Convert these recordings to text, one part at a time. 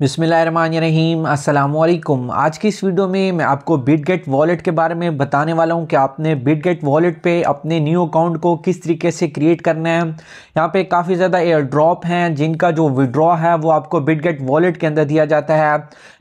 बिसमीम अल्लाम आज की इस वीडियो में मैं आपको बिटगेट वॉलेट के बारे में बताने वाला हूं कि आपने बिटगेट वॉलेट पे अपने न्यू अकाउंट को किस तरीके से क्रिएट करना है यहां पे काफ़ी ज़्यादा एयर ड्रॉप हैं जिनका जो विड्रॉ है वो आपको बिटगेट वॉलेट के अंदर दिया जाता है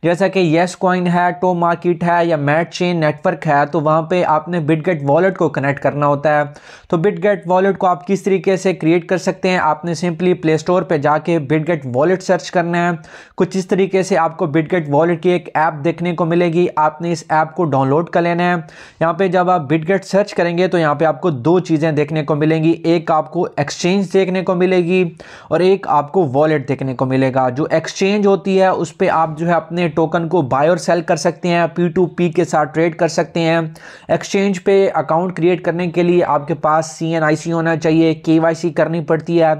जैसा कि येस कॉइन है टो मार्केट है या मैट चेन नेटवर्क है तो वहाँ पर आपने बिटगेट वॉलेट को कनेक्ट करना होता है तो बिटगेट वॉलेट को आप किस तरीके से क्रिएट कर सकते हैं आपने सिंपली प्ले स्टोर पर जाके बिटगेट वॉलेट सर्च करना है कुछ इस तरीके से आपको बिटगेट वॉलेट की एक ऐप देखने को मिलेगी आपने इस ऐप को डाउनलोड कर लेना है यहाँ पे जब आप बिटगेट सर्च करेंगे तो यहाँ पे आपको दो चीज़ें देखने को मिलेंगी एक आपको एक्सचेंज देखने को मिलेगी और एक आपको वॉलेट देखने को मिलेगा जो एक्सचेंज होती है उस पर आप जो है अपने टोकन को बाय और सेल कर सकते हैं पी टू पी के साथ ट्रेड कर सकते हैं एक्सचेंज पे अकाउंट क्रिएट करने के लिए आपके पास सी एन आई सी होना चाहिए के वाई सी करनी पड़ती है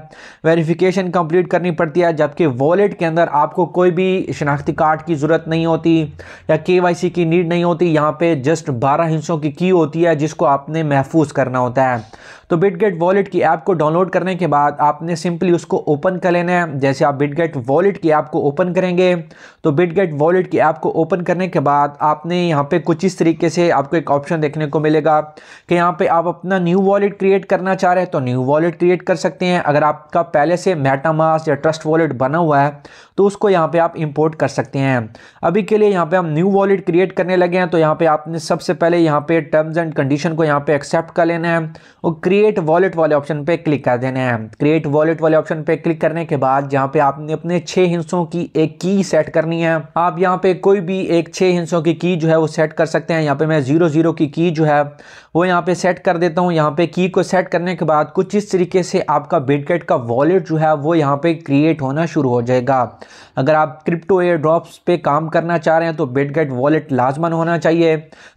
वेरिफिकेशन कंप्लीट करनी पड़ती है जबकि वॉलेट के अंदर आपको कोई भी शनाख्ती कार्ड की ज़रूरत नहीं होती या के की नीड नहीं होती यहाँ पे जस्ट बारह हिंसों की की होती है जिसको आपने महफूज करना होता है तो बिटगेट वॉलेट की ऐप को डाउनलोड करने के बाद आपने सिंपली उसको ओपन कर लेना है जैसे आप बिटगेट वॉलेट की ऐप को ओपन करेंगे तो बिटगेट वॉलेट की ऐप को ओपन करने के बाद आपने यहाँ पे कुछ इस तरीके से आपको एक ऑप्शन देखने को मिलेगा कि यहाँ पे आप अपना न्यू वॉलेट क्रिएट करना चाह रहे हैं तो न्यू वॉलेट क्रिएट कर सकते हैं अगर आपका पहले से मेटामास या ट्रस्ट वॉलेट बना हुआ है तो उसको यहाँ पे आप इंपोर्ट कर सकते हैं अभी के लिए यहाँ पे हम न्यू वॉलेट क्रिएट करने लगे हैं तो यहाँ पे आपने सबसे पहले यहाँ पे टर्म्स एंड कंडीशन को यहाँ पे एक्सेप्ट कर लेना है ओके क्रिएट वॉलेट वाले ऑप्शन पे क्लिक कर देना है क्रिएट वॉलेट वाले ऑप्शन पे क्लिक करने के बाद यहाँ पे आपने अपने छह हिंसों की एक की सेट करनी है आप यहाँ पे कोई भी एक छह हिंसों की की जो है वो सेट कर सकते हैं यहाँ पे मैं जीरो जीरो की की जो है वो यहाँ पे सेट कर देता हूँ यहाँ पे की को सेट करने के बाद कुछ इस तरीके से आपका बिटगेट का वॉलेट जो है वो यहाँ पे क्रिएट होना शुरू हो जाएगा अगर आप क्रिप्टो एयर ड्रॉप्स पे काम करना चाह रहे हैं तो बिटगेट वॉलेट लाजमन होना चाहिए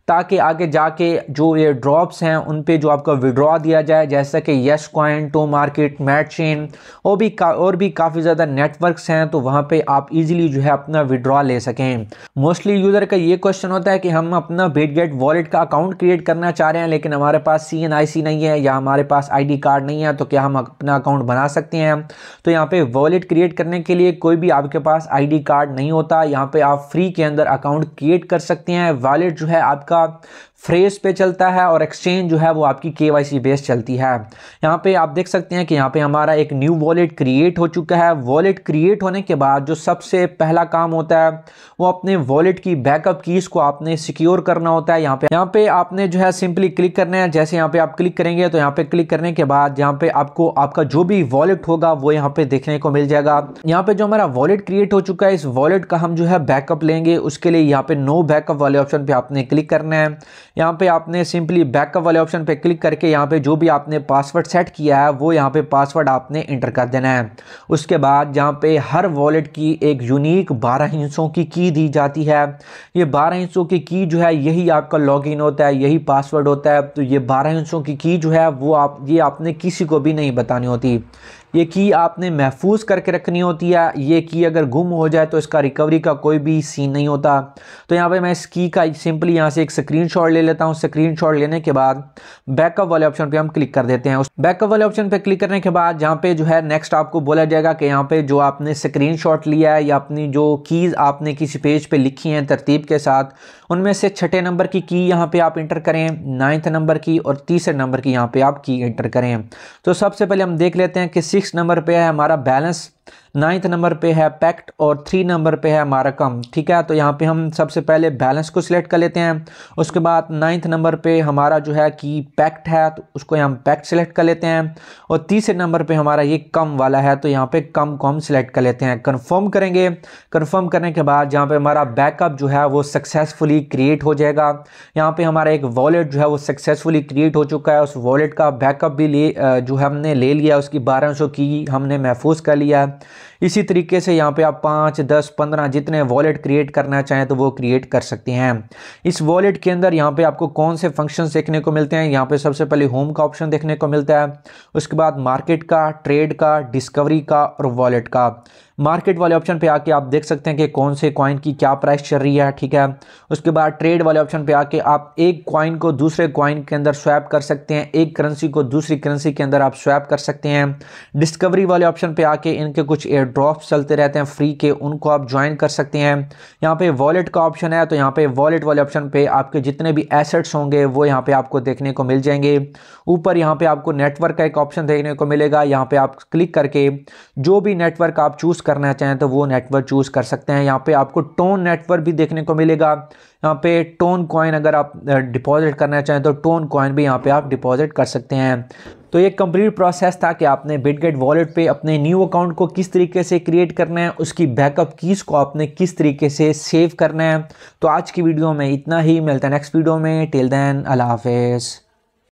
ताकि आगे जाके जो एयर ड्रॉप्स हैं उन पर जो आपका विड्रॉ दिया जाए जैसा कि यश क्वाइन टो मार्केट मैट और भी का, और भी काफ़ी ज़्यादा नेटवर्क्स हैं तो वहाँ पर आप ईजिली जो है अपना विड्रॉ ले सकें मोस्टली यूज़र का ये क्वेश्चन होता है कि हम अपना बिटगेट वॉलेट का अकाउंट क्रिएट करना चाह रहे हैं लेकिन हमारे पास सी एन आई सी नहीं है या हमारे पास आई डी कार्ड नहीं है तो क्या हम अपना अकाउंट बना सकते हैं हम तो यहाँ पे वॉलेट क्रिएट करने के लिए कोई भी आपके पास आई डी कार्ड नहीं होता यहाँ पे आप फ्री के अंदर अकाउंट क्रिएट कर सकते हैं वॉलेट जो है आपका फ्रेस पे चलता है और एक्सचेंज जो है वो आपकी के वाई सी बेस चलती है यहाँ पे आप देख सकते हैं कि यहाँ पे हमारा एक न्यू वॉलेट क्रिएट हो चुका है वॉलेट क्रिएट होने के बाद जो सबसे पहला काम होता है वो अपने वॉलेट की बैकअप कीज़ को आपने सिक्योर करना होता है यहाँ पे यहाँ पे आपने जो है सिंपली क्लिक करना है जैसे यहाँ पे आप क्लिक करेंगे तो यहाँ पे क्लिक करने के बाद यहाँ पे आपको आपका जो भी वॉलेट होगा वो यहाँ पे देखने को मिल जाएगा यहाँ पे जो हमारा वॉलेट क्रिएट हो चुका है इस वॉलेट का हम जो है बैकअप लेंगे उसके लिए यहाँ पे नो बैकअप वाले ऑप्शन पे आपने क्लिक करना है यहाँ पे आपने सिंपली बैकअप वाले ऑप्शन पे क्लिक करके यहाँ पे जो भी आपने पासवर्ड सेट किया है वो यहाँ पे पासवर्ड आपने इंटर कर देना है उसके बाद यहाँ पे हर वॉलेट की एक यूनिक बारह इंचों की की दी जाती है ये बारह इंचों की की जो है यही आपका लॉगिन होता है यही पासवर्ड होता है तो ये बारह इंचों की की जो है वो आप ये आपने किसी को भी नहीं बतानी होती ये की आपने महफूज करके रखनी होती है ये की अगर गुम हो जाए तो इसका रिकवरी का कोई भी सीन नहीं होता तो यहाँ पे मैं इस की का सिंपली यहाँ से एक स्क्रीन शॉट ले लेता हूँ शॉट लेने के बाद बैकअप वाले ऑप्शन पे हम क्लिक कर देते हैं उस बैकअप वाले ऑप्शन पे क्लिक करने के बाद जहाँ पे जो है नेक्स्ट आपको बोला जाएगा कि यहाँ पे जो आपने स्क्रीन लिया है या अपनी जो कीज़ आपने किसी पेज पर पे लिखी हैं तरतीब के साथ उनमें से छठे नंबर की की यहाँ पर आप इंटर करें नाइन्थ नंबर की और तीसरे नंबर की यहाँ पर आप की इंटर करें तो सबसे पहले हम देख लेते हैं कि सिक्स नंबर पे है हमारा बैलेंस नाइन्थ नंबर पे है पैक्ट और थ्री नंबर पे है मारकम ठीक है तो यहाँ पे हम सबसे पहले बैलेंस को सिलेक्ट कर लेते हैं उसके बाद नाइन्थ नंबर पे हमारा जो है कि पैक्ट है तो उसको हम पैक्ट सिलेक्ट कर लेते हैं और तीसरे नंबर पे हमारा ये कम वाला है तो यहाँ पे कम को हम सिलेक्ट कर लेते हैं कन्फर्म करेंगे कन्फर्म करने के बाद यहाँ पे हमारा बैकअप जो है वो सक्सेसफुली क्रिएट हो जाएगा यहाँ पर हमारा एक वॉलेट जो है वो सक्सेसफुली क्रिएट हो चुका है उस वॉलेट का बैकअप भी ले जो हमने ले लिया उसकी बारह की हमने महफूज कर लिया इसी तरीके से यहाँ पे आप पाँच दस पंद्रह जितने वॉलेट क्रिएट करना चाहें तो वो क्रिएट कर सकते हैं इस वॉलेट के अंदर यहाँ पे आपको कौन से फंक्शन देखने को मिलते हैं यहाँ पे सबसे पहले होम का ऑप्शन देखने को मिलता है उसके बाद मार्केट का ट्रेड का डिस्कवरी का और वॉलेट का मार्केट वाले ऑप्शन पे आके आप देख सकते हैं कि कौन से कॉइन की क्या प्राइस चल रही है ठीक है उसके बाद ट्रेड वाले ऑप्शन पे आके आप एक कॉइन को दूसरे कॉइन के अंदर स्वैप कर सकते हैं एक करेंसी को दूसरी करेंसी के अंदर आप स्वैप कर सकते हैं डिस्कवरी वाले ऑप्शन पे आके इनके कुछ एयर ड्रॉप्स चलते रहते हैं फ्री के उनको आप ज्वाइन कर सकते हैं यहाँ पे वॉलेट का ऑप्शन है तो यहाँ पे वॉलेट वाले ऑप्शन पे आपके जितने भी एसेट्स होंगे वो यहाँ पे आपको देखने को मिल जाएंगे ऊपर यहाँ पे आपको नेटवर्क का एक ऑप्शन देखने को मिलेगा यहाँ पे आप क्लिक करके जो भी नेटवर्क आप चूज़ करना चाहें तो वो नेटवर्क चूज़ कर सकते हैं यहाँ पे आपको टोन नेटवर्क भी देखने को मिलेगा यहाँ पे टोन कॉइन अगर आप डिपॉजिट करना चाहें तो टोन कॉइन भी यहाँ पे आप डिपॉजिट कर सकते हैं तो ये कंप्लीट प्रोसेस था कि आपने बिटगेट वॉलेट पे अपने न्यू अकाउंट को किस तरीके से क्रिएट करना है उसकी बैकअप कीज़ को आपने किस तरीके से सेव करना है तो आज की वीडियो में इतना ही मिलता है नेक्स्ट वीडियो में टिल देन अल्लाह हाफिज़